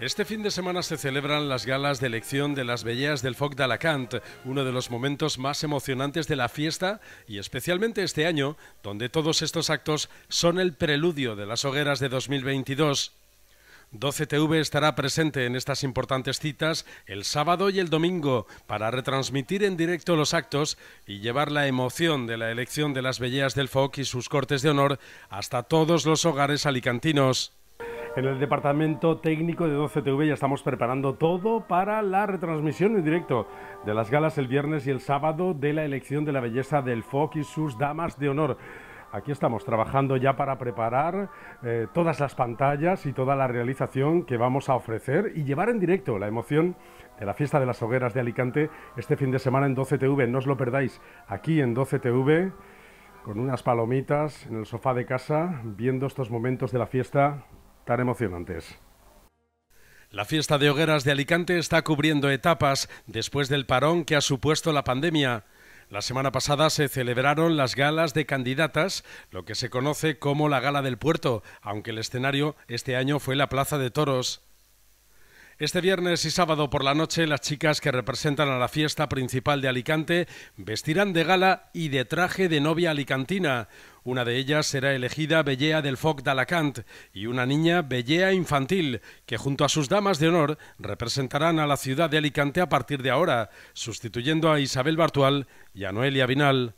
Este fin de semana se celebran las galas de elección de las Bellas del Foc d'Alacant, uno de los momentos más emocionantes de la fiesta y especialmente este año, donde todos estos actos son el preludio de las hogueras de 2022. 12TV estará presente en estas importantes citas el sábado y el domingo para retransmitir en directo los actos y llevar la emoción de la elección de las Bellas del Foc y sus cortes de honor hasta todos los hogares alicantinos. En el departamento técnico de 12TV ya estamos preparando todo para la retransmisión en directo de las galas el viernes y el sábado de la elección de la belleza del FOC y sus damas de honor. Aquí estamos trabajando ya para preparar eh, todas las pantallas y toda la realización que vamos a ofrecer y llevar en directo la emoción de la fiesta de las hogueras de Alicante este fin de semana en 12TV. No os lo perdáis aquí en 12TV con unas palomitas en el sofá de casa viendo estos momentos de la fiesta tan emocionantes. La fiesta de hogueras de Alicante está cubriendo etapas después del parón que ha supuesto la pandemia. La semana pasada se celebraron las galas de candidatas, lo que se conoce como la Gala del Puerto, aunque el escenario este año fue la Plaza de Toros. Este viernes y sábado por la noche las chicas que representan a la fiesta principal de Alicante vestirán de gala y de traje de novia alicantina. Una de ellas será elegida Bellea del Foc d'Alacant y una niña Bellea Infantil, que junto a sus damas de honor representarán a la ciudad de Alicante a partir de ahora, sustituyendo a Isabel Bartual y a Noelia Vinal.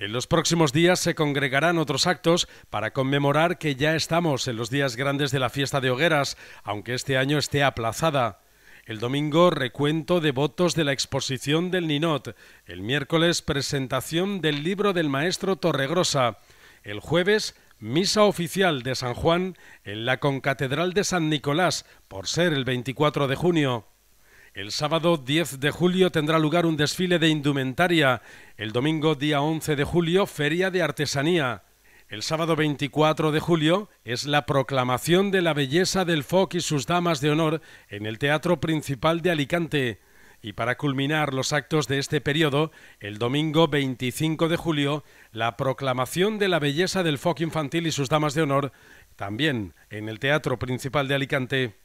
En los próximos días se congregarán otros actos para conmemorar que ya estamos en los días grandes de la fiesta de hogueras, aunque este año esté aplazada. El domingo, recuento de votos de la exposición del Ninot. El miércoles, presentación del libro del maestro Torregrosa. El jueves, misa oficial de San Juan en la Concatedral de San Nicolás, por ser el 24 de junio. El sábado 10 de julio tendrá lugar un desfile de indumentaria. El domingo día 11 de julio, feria de artesanía. El sábado 24 de julio es la proclamación de la belleza del Foc y sus damas de honor en el Teatro Principal de Alicante. Y para culminar los actos de este periodo, el domingo 25 de julio, la proclamación de la belleza del Foc infantil y sus damas de honor, también en el Teatro Principal de Alicante.